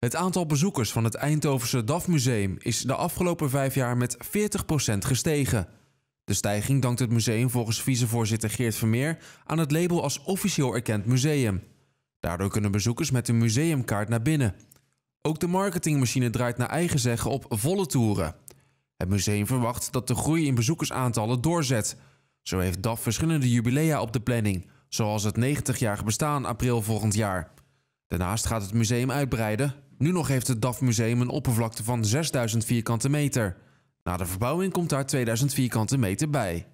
Het aantal bezoekers van het Eindhovense DAF-museum is de afgelopen vijf jaar met 40% gestegen. De stijging dankt het museum volgens vicevoorzitter Geert Vermeer aan het label als officieel erkend museum. Daardoor kunnen bezoekers met een museumkaart naar binnen. Ook de marketingmachine draait naar eigen zeggen op volle toeren. Het museum verwacht dat de groei in bezoekersaantallen doorzet. Zo heeft DAF verschillende jubilea op de planning, zoals het 90-jarig bestaan april volgend jaar. Daarnaast gaat het museum uitbreiden nu nog heeft het DAF Museum een oppervlakte van 6000 vierkante meter. Na de verbouwing komt daar 2000 vierkante meter bij.